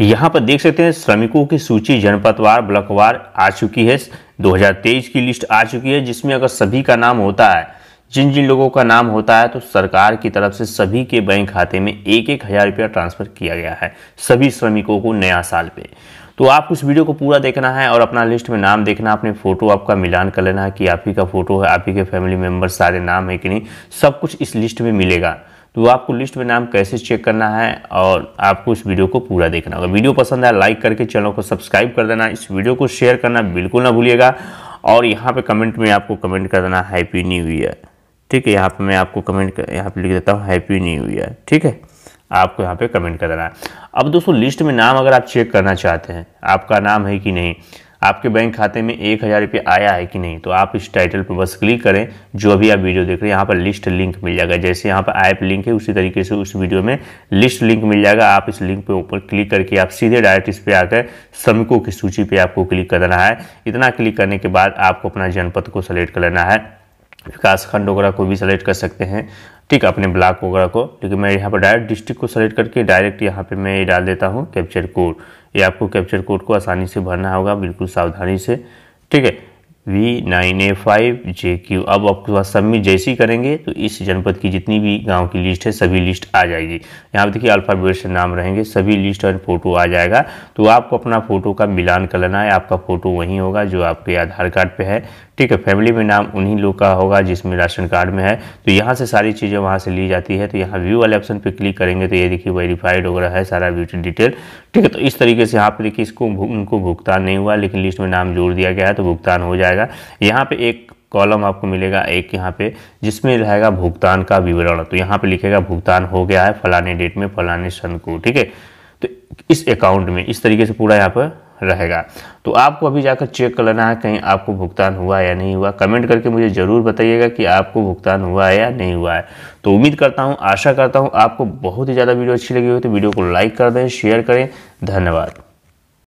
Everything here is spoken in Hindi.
यहाँ पर देख सकते हैं श्रमिकों की सूची जनपदवार ब्लॉकवार आ चुकी है 2023 की लिस्ट आ चुकी है जिसमें अगर सभी का नाम होता है जिन जिन लोगों का नाम होता है तो सरकार की तरफ से सभी के बैंक खाते में एक एक हज़ार रुपया ट्रांसफ़र किया गया है सभी श्रमिकों को नया साल पे तो आपको इस वीडियो को पूरा देखना है और अपना लिस्ट में नाम देखना अपने फ़ोटो आपका मिलान कर लेना है कि आप ही का फ़ोटो है आप ही के फैमिली मेम्बर सारे नाम है कि नहीं सब कुछ इस लिस्ट में मिलेगा तो आपको लिस्ट में नाम कैसे चेक करना है और आपको इस वीडियो को पूरा देखना होगा वीडियो पसंद आया लाइक करके चैनल को सब्सक्राइब कर देना इस वीडियो को शेयर करना बिल्कुल ना भूलिएगा और यहाँ पे कमेंट में आपको कमेंट कर देना हैप्पी न्यू ईयर ठीक है यहाँ पे मैं आपको कमेंट कर, यहाँ पर लिख देता हूँ हैप्पी न्यू ईयर ठीक है आपको यहाँ पे कमेंट कर देना है अब दोस्तों लिस्ट में नाम अगर आप चेक करना चाहते हैं आपका नाम है कि नहीं आपके बैंक खाते में एक हज़ार रुपये आया है कि नहीं तो आप इस टाइटल पर बस क्लिक करें जो अभी आप वीडियो देख रहे हैं यहाँ पर लिस्ट लिंक मिल जाएगा जैसे यहाँ पर ऐप लिंक है उसी तरीके से उस वीडियो में लिस्ट लिंक मिल जाएगा आप इस लिंक पर ऊपर क्लिक करके आप सीधे डायरेक्ट इस पर आकर श्रमिकों की सूची पर आपको क्लिक करना है इतना क्लिक करने के बाद आपको अपना जनपद को सेलेक्ट कर लेना है विकासखंड वगैरह को भी सेलेक्ट कर सकते हैं ठीक अपने ब्लॉक वगैरह को क्योंकि मैं यहाँ पर डायरेक्ट डिस्ट्रिक्ट को सेलेक्ट करके डायरेक्ट यहाँ पे मैं डाल देता हूँ कैप्चर कोड ये आपको कैप्चर कोड को आसानी से भरना होगा बिल्कुल सावधानी से ठीक है V nine A five J Q अब आपके पास सबमिट जैसे ही करेंगे तो इस जनपद की जितनी भी गांव की लिस्ट है सभी लिस्ट आ जाएगी यहाँ पर देखिए अल्फ़ाबेट से नाम रहेंगे सभी लिस्ट और फोटो आ जाएगा तो आपको अपना फ़ोटो का मिलान लेना है आपका फ़ोटो वहीं होगा जो आपके आधार कार्ड पर है ठीक है फैमिली में नाम उन्हीं लोग का होगा जिसमें राशन कार्ड में है तो यहाँ से सारी चीज़ें वहाँ से ली जाती है तो यहाँ व्यू वाले ऑप्शन पर क्लिक करेंगे तो ये देखिए वेरीफाइड वगैरह है सारा व्यू डिटेल ठीक है तो इस तरीके से यहाँ पर देखिए इसको उनको भुगतान नहीं हुआ लेकिन लिस्ट में नाम जोड़ दिया गया है तो भुगतान हो जाएगा जाएगा यहाँ पे एक कॉलम आपको मिलेगा एक यहाँ पे जिसमें रहेगा भुगतान का विवरण तो यहाँ पे लिखेगा भुगतान हो गया है फलाने डेट में फलाने सन को ठीक है तो इस अकाउंट में इस तरीके से पूरा यहाँ पर रहेगा तो आपको अभी जाकर चेक कर लेना है कहीं आपको भुगतान हुआ या नहीं हुआ कमेंट करके मुझे ज़रूर बताइएगा कि आपको भुगतान हुआ है या नहीं हुआ है तो उम्मीद करता हूँ आशा करता हूँ आपको बहुत ही ज़्यादा वीडियो अच्छी लगी हो तो वीडियो को लाइक कर दें शेयर करें धन्यवाद